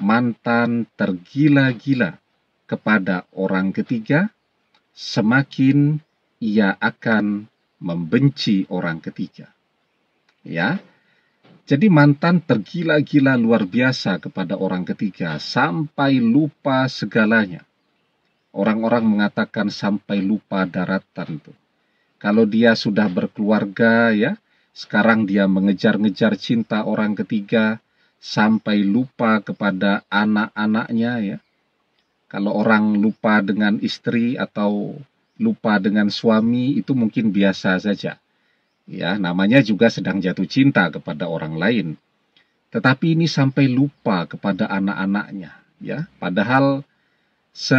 mantan tergila-gila kepada orang ketiga, semakin ia akan membenci orang ketiga. Ya. Jadi mantan tergila-gila luar biasa kepada orang ketiga sampai lupa segalanya. Orang-orang mengatakan sampai lupa daratan tuh. Kalau dia sudah berkeluarga ya, sekarang dia mengejar-ngejar cinta orang ketiga, sampai lupa kepada anak-anaknya ya. Kalau orang lupa dengan istri atau lupa dengan suami itu mungkin biasa saja. Ya, namanya juga sedang jatuh cinta kepada orang lain. Tetapi ini sampai lupa kepada anak-anaknya, ya. Padahal se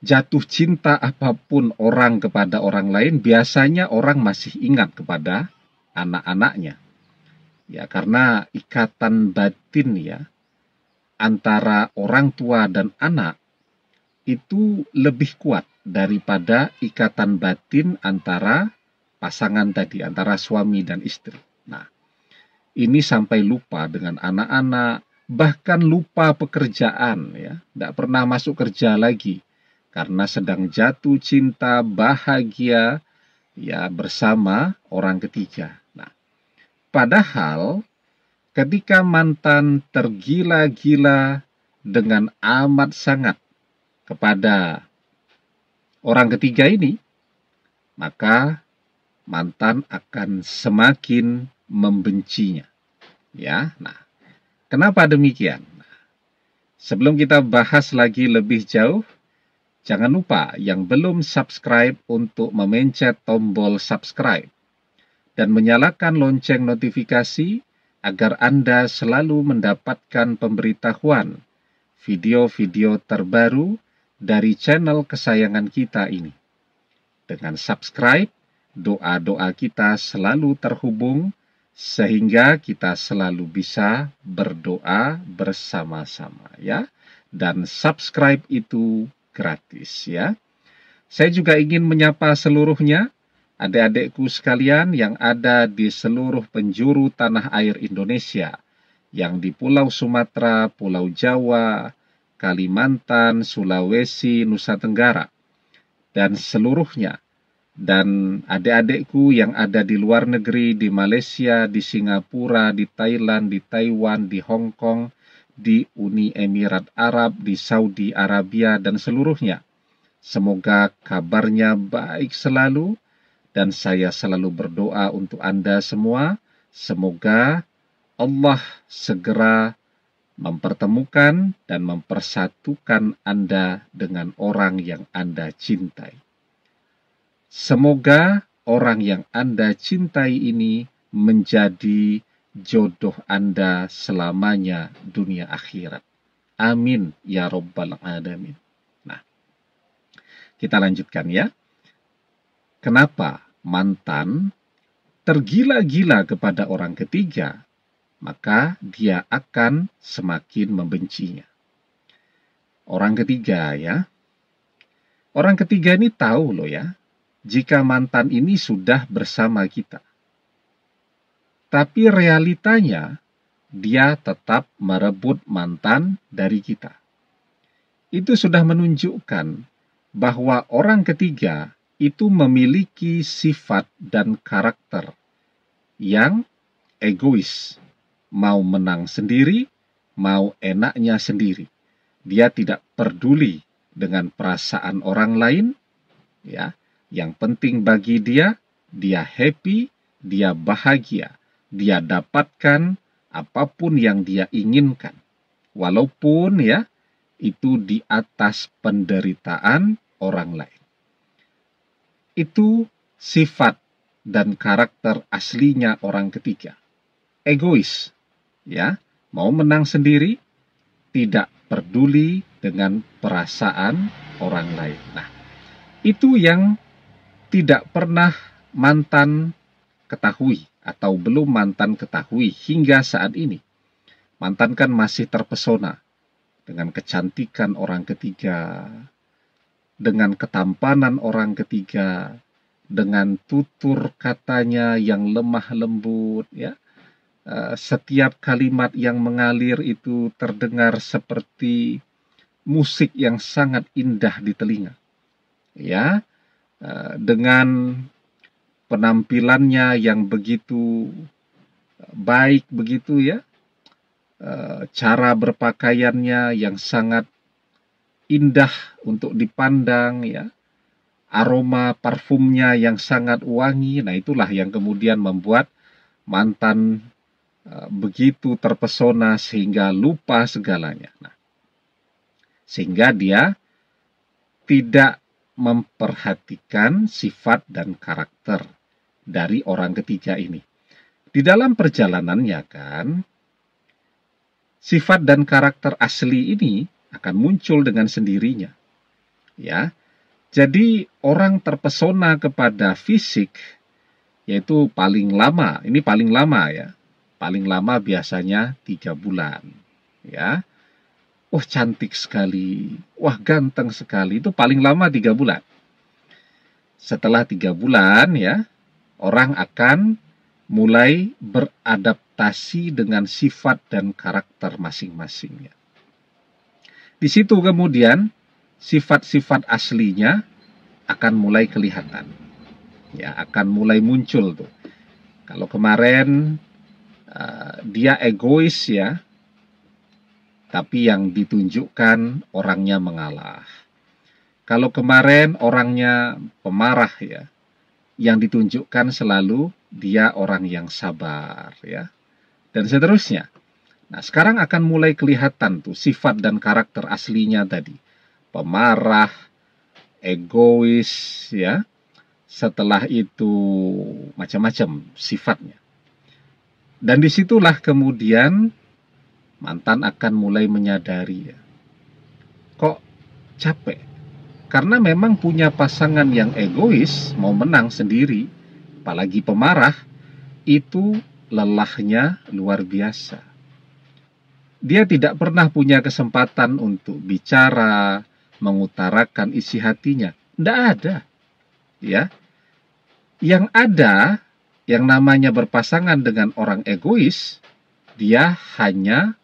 jatuh cinta apapun orang kepada orang lain, biasanya orang masih ingat kepada anak-anaknya ya karena ikatan batin ya antara orang tua dan anak itu lebih kuat daripada ikatan batin antara pasangan tadi antara suami dan istri. Nah, ini sampai lupa dengan anak-anak, bahkan lupa pekerjaan ya, tidak pernah masuk kerja lagi karena sedang jatuh cinta bahagia ya bersama orang ketiga. Padahal ketika mantan tergila-gila dengan amat sangat kepada orang ketiga ini, maka mantan akan semakin membencinya. Ya, nah, kenapa demikian? Nah, sebelum kita bahas lagi lebih jauh, jangan lupa yang belum subscribe untuk memencet tombol subscribe dan menyalakan lonceng notifikasi agar Anda selalu mendapatkan pemberitahuan video-video terbaru dari channel kesayangan kita ini. Dengan subscribe, doa-doa kita selalu terhubung sehingga kita selalu bisa berdoa bersama-sama ya. Dan subscribe itu gratis ya. Saya juga ingin menyapa seluruhnya adik-adikku sekalian yang ada di seluruh penjuru tanah air Indonesia, yang di Pulau Sumatera, Pulau Jawa, Kalimantan, Sulawesi, Nusa Tenggara, dan seluruhnya, dan adik-adikku yang ada di luar negeri, di Malaysia, di Singapura, di Thailand, di Taiwan, di Hong Kong, di Uni Emirat Arab, di Saudi Arabia, dan seluruhnya. Semoga kabarnya baik selalu dan saya selalu berdoa untuk Anda semua. Semoga Allah segera mempertemukan dan mempersatukan Anda dengan orang yang Anda cintai. Semoga orang yang Anda cintai ini menjadi jodoh Anda selamanya dunia akhirat. Amin ya Rabbal 'Alamin. Nah, kita lanjutkan ya. Kenapa mantan tergila-gila kepada orang ketiga, maka dia akan semakin membencinya. Orang ketiga ya. Orang ketiga ini tahu loh ya, jika mantan ini sudah bersama kita. Tapi realitanya dia tetap merebut mantan dari kita. Itu sudah menunjukkan bahwa orang ketiga itu memiliki sifat dan karakter yang egois, mau menang sendiri, mau enaknya sendiri. Dia tidak peduli dengan perasaan orang lain, ya. Yang penting bagi dia, dia happy, dia bahagia, dia dapatkan apapun yang dia inginkan. Walaupun ya, itu di atas penderitaan orang lain itu sifat dan karakter aslinya orang ketiga. Egois, ya, mau menang sendiri, tidak peduli dengan perasaan orang lain. Nah, itu yang tidak pernah mantan ketahui atau belum mantan ketahui hingga saat ini. Mantan kan masih terpesona dengan kecantikan orang ketiga, dengan ketampanan orang ketiga, dengan tutur katanya yang lemah lembut, ya. Eh, setiap kalimat yang mengalir itu terdengar seperti musik yang sangat indah di telinga, ya. Eh, dengan penampilannya yang begitu baik begitu ya, eh, cara berpakaiannya yang sangat indah untuk dipandang ya aroma parfumnya yang sangat wangi nah itulah yang kemudian membuat mantan e, begitu terpesona sehingga lupa segalanya nah sehingga dia tidak memperhatikan sifat dan karakter dari orang ketiga ini di dalam perjalanannya kan sifat dan karakter asli ini akan muncul dengan sendirinya. Ya. Jadi orang terpesona kepada fisik yaitu paling lama, ini paling lama ya. Paling lama biasanya tiga bulan, ya. Wah cantik sekali, wah ganteng sekali, itu paling lama tiga bulan. Setelah tiga bulan ya, orang akan mulai beradaptasi dengan sifat dan karakter masing-masingnya. Di situ kemudian sifat-sifat aslinya akan mulai kelihatan. Ya, akan mulai muncul tuh. Kalau kemarin uh, dia egois ya, tapi yang ditunjukkan orangnya mengalah. Kalau kemarin orangnya pemarah ya, yang ditunjukkan selalu dia orang yang sabar ya. Dan seterusnya. Nah, sekarang akan mulai kelihatan tuh sifat dan karakter aslinya tadi. Pemarah, egois, ya. Setelah itu macam-macam sifatnya. Dan disitulah kemudian mantan akan mulai menyadari ya. Kok capek? Karena memang punya pasangan yang egois, mau menang sendiri, apalagi pemarah, itu lelahnya luar biasa dia tidak pernah punya kesempatan untuk bicara, mengutarakan isi hatinya. Tidak ada. Ya. Yang ada yang namanya berpasangan dengan orang egois, dia hanya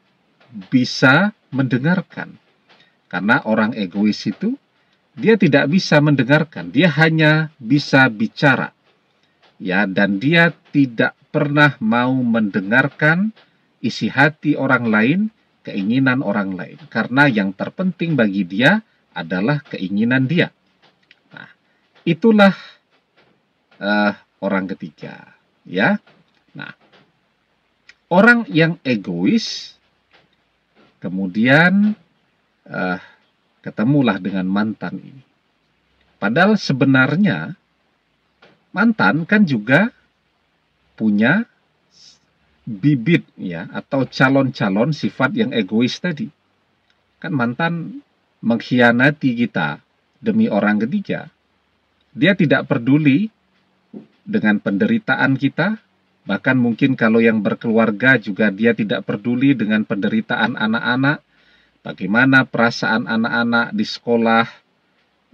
bisa mendengarkan. Karena orang egois itu dia tidak bisa mendengarkan, dia hanya bisa bicara. Ya, dan dia tidak pernah mau mendengarkan isi hati orang lain, keinginan orang lain. Karena yang terpenting bagi dia adalah keinginan dia. Nah, itulah uh, orang ketiga, ya. Nah, orang yang egois kemudian uh, ketemulah dengan mantan ini. Padahal sebenarnya mantan kan juga punya bibit ya atau calon-calon sifat yang egois tadi. Kan mantan mengkhianati kita demi orang ketiga. Dia tidak peduli dengan penderitaan kita, bahkan mungkin kalau yang berkeluarga juga dia tidak peduli dengan penderitaan anak-anak. Bagaimana perasaan anak-anak di sekolah?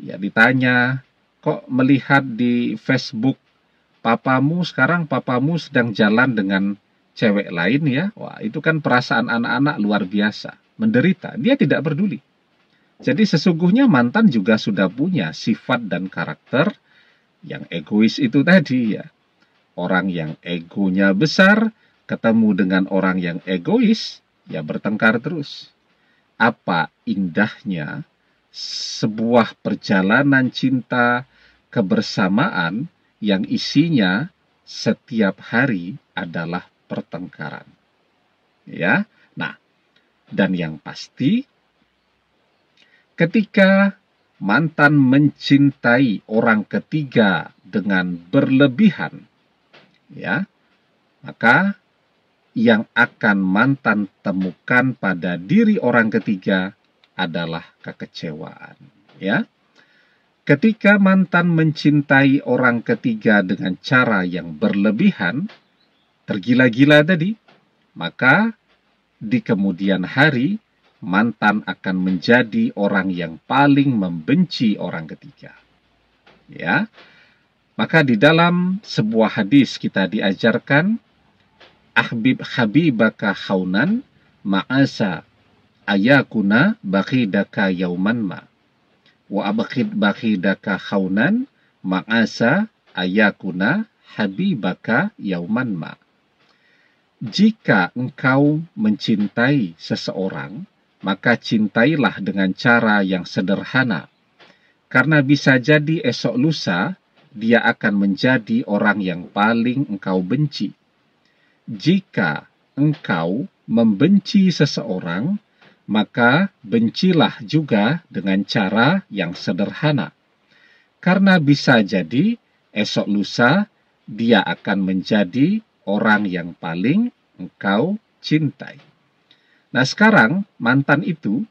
Ya ditanya, kok melihat di Facebook papamu sekarang papamu sedang jalan dengan cewek lain ya, wah itu kan perasaan anak-anak luar biasa, menderita, dia tidak peduli. Jadi sesungguhnya mantan juga sudah punya sifat dan karakter yang egois itu tadi ya. Orang yang egonya besar ketemu dengan orang yang egois ya bertengkar terus. Apa indahnya sebuah perjalanan cinta kebersamaan yang isinya setiap hari adalah pertengkaran. Ya. Nah, dan yang pasti ketika mantan mencintai orang ketiga dengan berlebihan, ya, maka yang akan mantan temukan pada diri orang ketiga adalah kekecewaan, ya. Ketika mantan mencintai orang ketiga dengan cara yang berlebihan, tergila-gila tadi, maka di kemudian hari mantan akan menjadi orang yang paling membenci orang ketiga. Ya. Maka di dalam sebuah hadis kita diajarkan ahbib habibaka haunan ma'asa ayakuna bakidaka yauman ma wa abakid bakidaka haunan ma'asa ayakuna habibaka yauman ma jika engkau mencintai seseorang, maka cintailah dengan cara yang sederhana, karena bisa jadi esok lusa dia akan menjadi orang yang paling engkau benci. Jika engkau membenci seseorang, maka bencilah juga dengan cara yang sederhana, karena bisa jadi esok lusa dia akan menjadi orang yang paling engkau cintai. Nah, sekarang mantan itu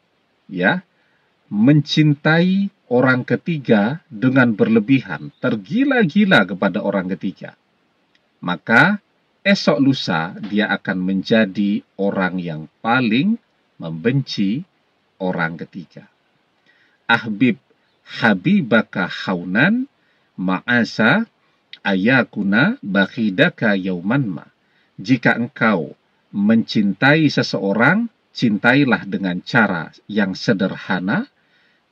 ya mencintai orang ketiga dengan berlebihan, tergila-gila kepada orang ketiga. Maka esok lusa dia akan menjadi orang yang paling membenci orang ketiga. Ahbib habibaka haunan ma'asa ayakuna bakhidaka yauman ma. Jika engkau mencintai seseorang, cintailah dengan cara yang sederhana,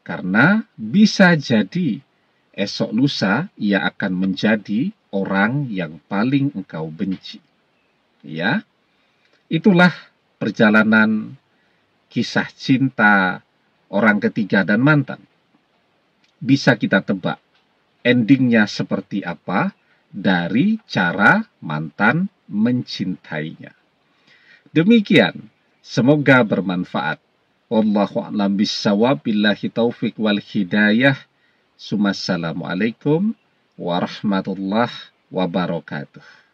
karena bisa jadi esok lusa ia akan menjadi orang yang paling engkau benci. Ya, itulah perjalanan kisah cinta orang ketiga dan mantan. Bisa kita tebak endingnya seperti apa dari cara mantan mencintainya. Demikian, semoga bermanfaat. Wallahu a'lam bissawab billahi taufik wal hidayah. Assalamualaikum warahmatullahi wabarakatuh.